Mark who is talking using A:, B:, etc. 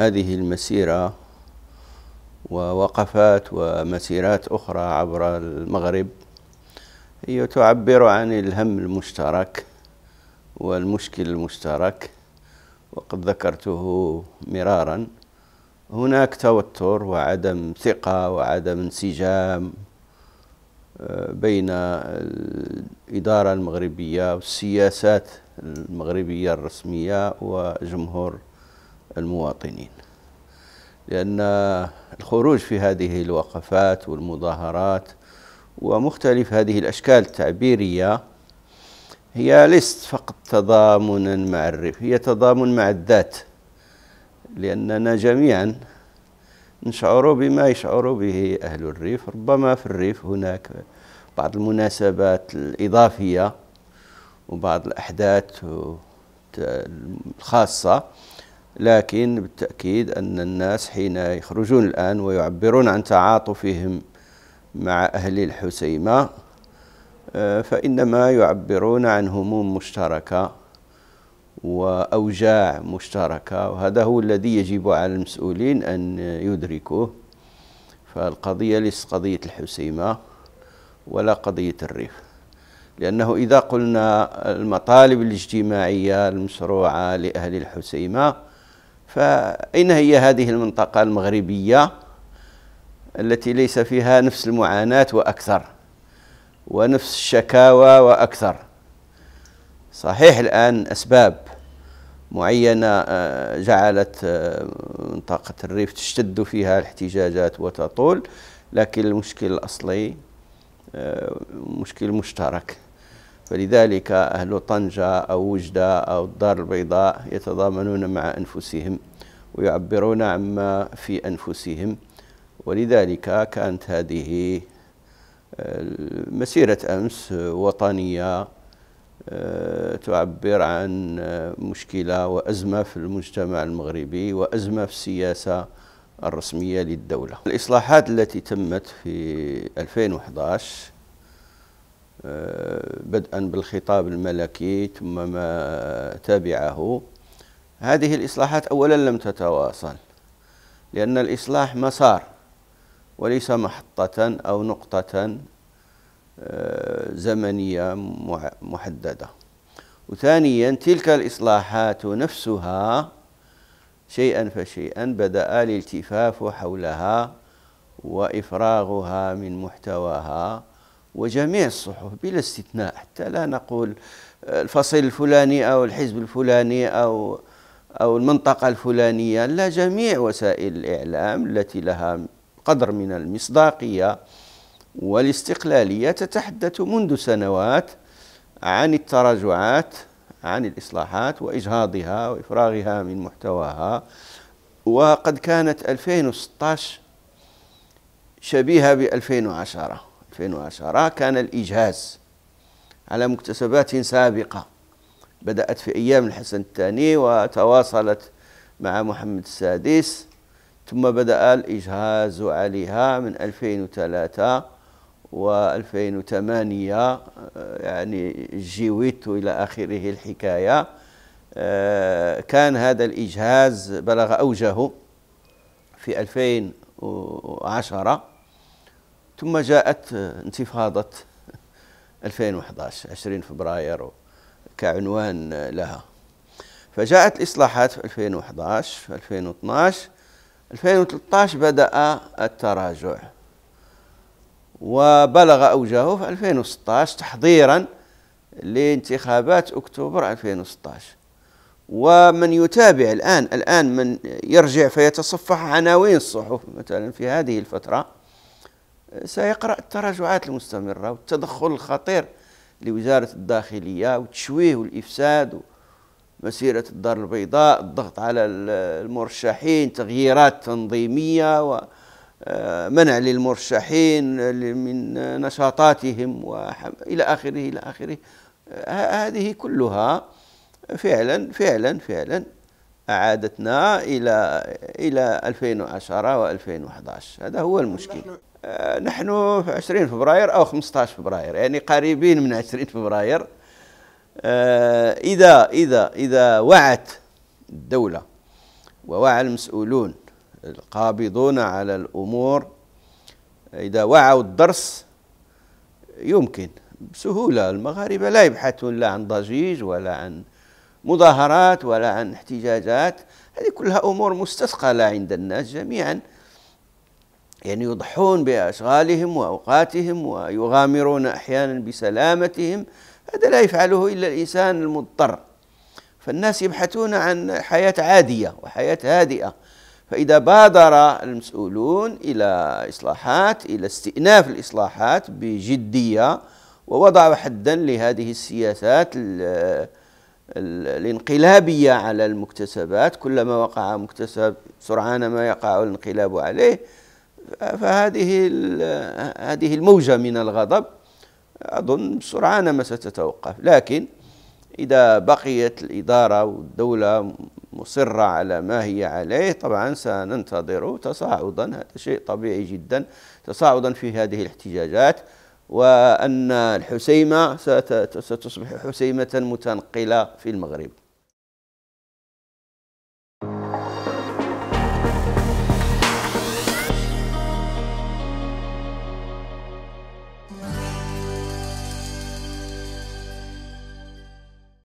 A: هذه المسيرة ووقفات ومسيرات أخرى عبر المغرب هي تعبر عن الهم المشترك والمشكل المشترك وقد ذكرته مرارا هناك توتر وعدم ثقة وعدم انسجام آه، بين الإدارة المغربية والسياسات المغربية الرسمية وجمهور المواطنين لأن الخروج في هذه الوقفات والمظاهرات ومختلف هذه الأشكال التعبيرية هي ليست فقط تضامنا مع الريف هي تضامن مع الذات لأننا جميعا نشعر بما يشعر به أهل الريف ربما في الريف هناك بعض المناسبات الإضافية وبعض الأحداث الخاصة لكن بالتأكيد أن الناس حين يخرجون الآن ويعبرون عن تعاطفهم مع أهل الحسيمة آه، فإنما يعبرون عن هموم مشتركة وأوجاع مشتركة وهذا هو الذي يجب على المسؤولين أن يدركوه فالقضية ليست قضية الحسيمة ولا قضية الريف لأنه إذا قلنا المطالب الاجتماعية المشروعة لأهل الحسيمة فأين هي هذه المنطقة المغربية التي ليس فيها نفس المعاناة وأكثر ونفس الشكاوى وأكثر صحيح الآن أسباب معينة آه، جعلت آه، منطقة الريف تشتد فيها الاحتجاجات وتطول لكن المشكل الأصلي آه، مشكل مشترك فلذلك أهل طنجة أو وجدة أو الدار البيضاء يتضامنون مع أنفسهم ويعبرون عما في أنفسهم ولذلك كانت هذه آه، مسيرة أمس وطنية آه، تعبر عن آه، مشكلة وأزمة في المجتمع المغربي وأزمة في السياسة الرسمية للدولة الإصلاحات التي تمت في 2011 بدءا بالخطاب الملكي ثم ما تبعه هذه الإصلاحات أولا لم تتواصل لأن الإصلاح مسار وليس محطة أو نقطة آه، زمنية محددة وثانيا تلك الإصلاحات نفسها شيئا فشيئا بدأ الالتفاف حولها وإفراغها من محتواها وجميع الصحف بلا استثناء حتى لا نقول الفصيل الفلاني أو الحزب الفلاني أو أو المنطقة الفلانية لا جميع وسائل الإعلام التي لها قدر من المصداقية والاستقلالية تتحدث منذ سنوات عن التراجعات عن الإصلاحات وإجهاضها وإفراغها من محتواها وقد كانت 2016 شبيهة ب 2010 2010 كان الإجهاز على مكتسبات سابقة بدأت في أيام الحسن الثاني وتواصلت مع محمد السادس ثم بدأ الإجهاز عليها من 2003 و2008 يعني جيويت إلى آخره الحكاية آه، كان هذا الإجهاز بلغ أوجه في 2010 ثم جاءت آه، انتفاضة 2011 20 فبراير كعنوان آه، لها فجاءت الإصلاحات في 2011 في 2012 2013 بدأ التراجع وبلغ أوجهه في 2016 تحضيرا لانتخابات أكتوبر 2016 ومن يتابع الآن الآن من يرجع فيتصفح عناوين الصحف مثلا في هذه الفترة سيقرأ التراجعات المستمرة والتدخل الخطير لوزارة الداخلية والتشويه والإفساد مسيرة الدار البيضاء الضغط على المرشحين تغييرات تنظيمية ومنع آه، للمرشحين من نشاطاتهم إلى آخره إلى آخره آه، هذه كلها فعلا فعلا فعلا أعادتنا إلى إلى 2010 و2011 هذا هو المشكل نحن آه، في 20 فبراير أو 15 فبراير يعني قريبين من 20 فبراير آه، إذا إذا إذا وعت الدولة ووعى المسؤولون القابضون على الأمور إذا وعوا الدرس يمكن بسهولة المغاربة لا يبحثون لا عن ضجيج ولا عن مظاهرات ولا عن احتجاجات هذه كلها أمور مستثقلة عند الناس جميعا يعني يضحون بأشغالهم وأوقاتهم ويغامرون أحيانا بسلامتهم هذا لا يفعله إلا الإنسان المضطر فالناس يبحثون عن حياة عادية وحياة هادئة فإذا بادر المسؤولون إلى إصلاحات إلى استئناف الإصلاحات بجدية ووضعوا حدا لهذه السياسات الانقلابية على المكتسبات كلما وقع مكتسب سرعان ما يقع الانقلاب عليه فهذه هذه الموجة من الغضب أظن سرعان ما ستتوقف لكن إذا بقيت الإدارة والدولة مصرة على ما هي عليه طبعا سننتظر تصاعدا هذا شيء طبيعي جدا تصاعدا في هذه الاحتجاجات وأن الحسيمة ستصبح حسيمة متنقلة في المغرب